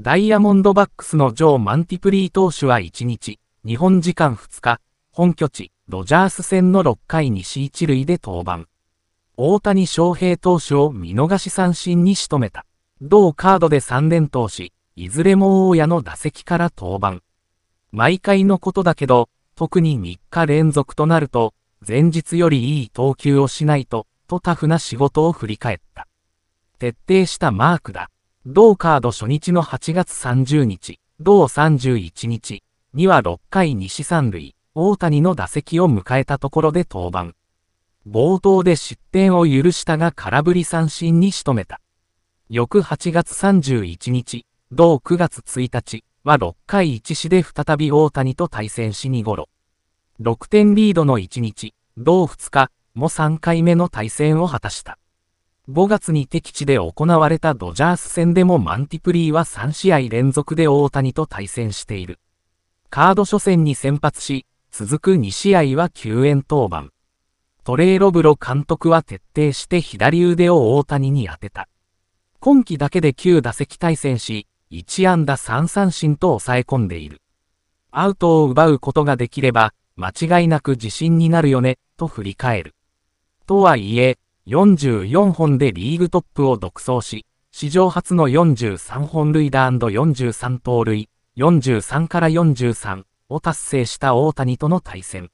ダイヤモンドバックスのジョー・マンティプリー投手は1日、日本時間2日、本拠地、ドジャース戦の6回西1一塁で登板。大谷翔平投手を見逃し三振に仕留めた。同カードで3連投し、いずれも大家の打席から登板。毎回のことだけど、特に3日連続となると、前日よりいい投球をしないと、とタフな仕事を振り返った。徹底したマークだ。同カード初日の8月30日、同31日には6回西三塁、大谷の打席を迎えたところで登板。冒頭で失点を許したが空振り三振に仕留めた。翌8月31日、同9月1日は6回1死で再び大谷と対戦し2頃。6点リードの1日、同2日も3回目の対戦を果たした。5月に敵地で行われたドジャース戦でもマンティプリーは3試合連続で大谷と対戦している。カード初戦に先発し、続く2試合は救援登板。トレイロブロ監督は徹底して左腕を大谷に当てた。今季だけで9打席対戦し、1安打3三振と抑え込んでいる。アウトを奪うことができれば、間違いなく自信になるよね、と振り返る。とはいえ、44本でリーグトップを独走し、史上初の43本塁打 &43 盗塁、43から43を達成した大谷との対戦。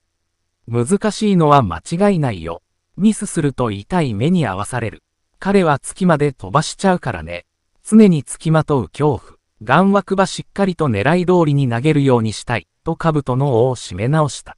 難しいのは間違いないよ。ミスすると痛い目に合わされる。彼は月まで飛ばしちゃうからね。常につきまとう恐怖。眼枠ばしっかりと狙い通りに投げるようにしたい、と兜の尾を締め直した。